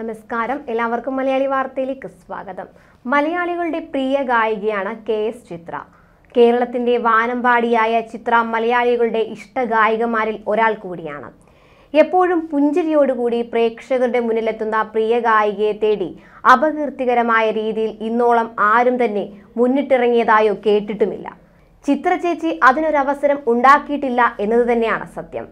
നമസ്കാരം എല്ലാവർക്കും മലയാളി വാർത്തയിലേക്ക് സ്വാഗതം മലയാളികളുടെ പ്രിയ ഗായികയാണ് കെ എസ് ചിത്ര കേരളത്തിന്റെ വാനമ്പാടിയായ ചിത്ര മലയാളികളുടെ ഇഷ്ട ഗായികമാരിൽ ഒരാൾ കൂടിയാണ് എപ്പോഴും പുഞ്ചിരിയോടുകൂടി പ്രേക്ഷകരുടെ മുന്നിലെത്തുന്ന പ്രിയ ഗായികയെ തേടി അപകീർത്തികരമായ രീതിയിൽ ഇന്നോളം ആരും തന്നെ മുന്നിട്ടിറങ്ങിയതായോ കേട്ടിട്ടുമില്ല ചിത്ര ചേച്ചി അതിനൊരവസരം ഉണ്ടാക്കിയിട്ടില്ല എന്നത് തന്നെയാണ് സത്യം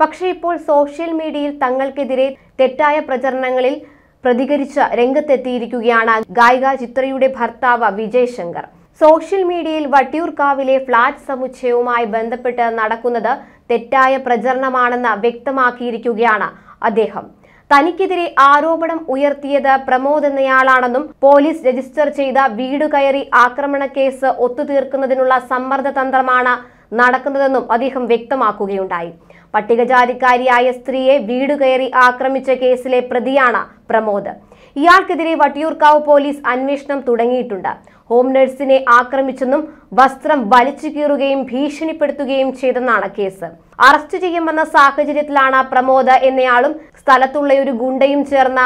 പക്ഷേ ഇപ്പോൾ സോഷ്യൽ മീഡിയയിൽ തങ്ങൾക്കെതിരെ തെറ്റായ പ്രചരണങ്ങളിൽ പ്രതികരിച്ച രംഗത്തെത്തിയിരിക്കുകയാണ് ഗായിക ചിത്രയുടെ ഭർത്താവ് വിജയ് ശങ്കർ സോഷ്യൽ മീഡിയയിൽ വട്ടിയൂർക്കാവിലെ ഫ്ളാറ്റ് സമുച്ചയവുമായി ബന്ധപ്പെട്ട് നടക്കുന്നത് തെറ്റായ പ്രചരണമാണെന്ന് വ്യക്തമാക്കിയിരിക്കുകയാണ് അദ്ദേഹം തനിക്കെതിരെ ആരോപണം ഉയർത്തിയത് പ്രമോദ് എന്നയാളാണെന്നും പോലീസ് രജിസ്റ്റർ ചെയ്ത വീട് കയറി ആക്രമണ കേസ് ഒത്തുതീർക്കുന്നതിനുള്ള സമ്മർദ്ദ തന്ത്രമാണ് നടക്കുന്നതെന്നും അദ്ദേഹം വ്യക്തമാക്കുകയുണ്ടായി പട്ടികജാതിക്കാരിയായ സ്ത്രീയെ വീട് കയറി ആക്രമിച്ച കേസിലെ പ്രതിയാണ് പ്രമോദ് ഇയാൾക്കെതിരെ വട്ടിയൂർക്കാവ് പോലീസ് അന്വേഷണം തുടങ്ങിയിട്ടുണ്ട് ഹോം നഴ്സിനെ ആക്രമിച്ചെന്നും വസ്ത്രം വലിച്ചു കീറുകയും ഭീഷണിപ്പെടുത്തുകയും ചെയ്തെന്നാണ് കേസ് അറസ്റ്റ് ചെയ്യുമെന്ന സാഹചര്യത്തിലാണ് പ്രമോദ് എന്നയാളും സ്ഥലത്തുള്ള ഒരു ഗുണ്ടയും ചേർന്ന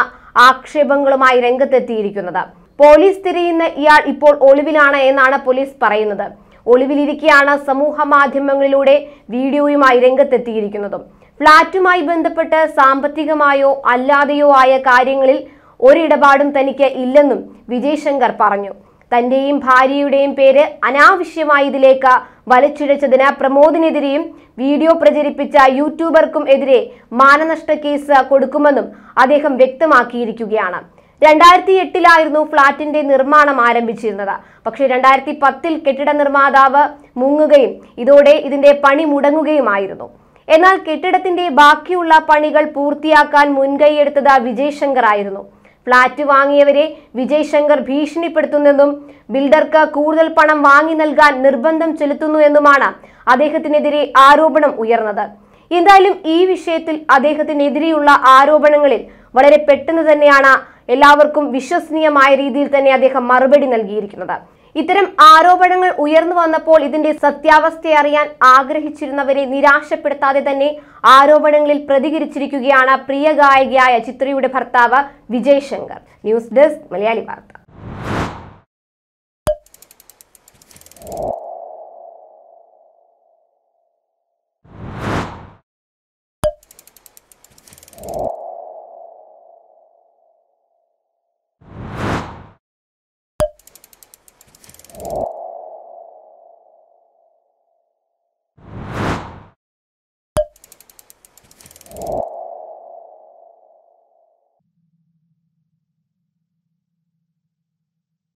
ആക്ഷേപങ്ങളുമായി രംഗത്തെത്തിയിരിക്കുന്നത് പോലീസ് തിരയുന്ന ഇയാൾ ഇപ്പോൾ ഒളിവിലാണ് എന്നാണ് പോലീസ് പറയുന്നത് ഒളിവിലിരിക്കെയാണ് സമൂഹ മാധ്യമങ്ങളിലൂടെ വീഡിയോയുമായി രംഗത്തെത്തിയിരിക്കുന്നതും ഫ്ളാറ്റുമായി ബന്ധപ്പെട്ട് സാമ്പത്തികമായോ അല്ലാതെയോ ആയ കാര്യങ്ങളിൽ ഒരിടപാടും തനിക്ക് ഇല്ലെന്നും വിജയ്ശങ്കർ പറഞ്ഞു തന്റെയും ഭാര്യയുടെയും പേര് അനാവശ്യമായി ഇതിലേക്ക് വലച്ചുഴച്ചതിന് പ്രമോദിനെതിരെയും വീഡിയോ പ്രചരിപ്പിച്ച യൂട്യൂബർക്കും എതിരെ മാനനഷ്ട കേസ് കൊടുക്കുമെന്നും അദ്ദേഹം വ്യക്തമാക്കിയിരിക്കുകയാണ് രണ്ടായിരത്തി എട്ടിലായിരുന്നു ഫ്ളാറ്റിന്റെ നിർമ്മാണം ആരംഭിച്ചിരുന്നത് പക്ഷേ രണ്ടായിരത്തി പത്തിൽ കെട്ടിട നിർമ്മാതാവ് മുങ്ങുകയും ഇതോടെ ഇതിന്റെ പണി മുടങ്ങുകയുമായിരുന്നു എന്നാൽ കെട്ടിടത്തിന്റെ ബാക്കിയുള്ള പണികൾ പൂർത്തിയാക്കാൻ മുൻകൈയെടുത്തത് വിജയ് ശങ്കർ ആയിരുന്നു ഫ്ളാറ്റ് വാങ്ങിയവരെ വിജയ് ശങ്കർ ഭീഷണിപ്പെടുത്തുന്നെന്നും ബിൽഡർക്ക് കൂടുതൽ പണം വാങ്ങി നൽകാൻ നിർബന്ധം ചെലുത്തുന്നു എന്നുമാണ് അദ്ദേഹത്തിനെതിരെ ആരോപണം ഉയർന്നത് എന്തായാലും ഈ വിഷയത്തിൽ അദ്ദേഹത്തിനെതിരെയുള്ള ആരോപണങ്ങളിൽ വളരെ പെട്ടെന്ന് തന്നെയാണ് എല്ലാവർക്കും വിശ്വസനീയമായ രീതിയിൽ തന്നെ അദ്ദേഹം മറുപടി നൽകിയിരിക്കുന്നത് ഇത്തരം ആരോപണങ്ങൾ ഉയർന്നു വന്നപ്പോൾ ഇതിന്റെ സത്യാവസ്ഥ അറിയാൻ ആഗ്രഹിച്ചിരുന്നവരെ നിരാശപ്പെടുത്താതെ തന്നെ ആരോപണങ്ങളിൽ പ്രതികരിച്ചിരിക്കുകയാണ് പ്രിയ ഗായികയായ ചിത്രയുടെ ഭർത്താവ് വിജയ് ശങ്കർ ന്യൂസ് ഡെസ്ക് മലയാളി വാർത്ത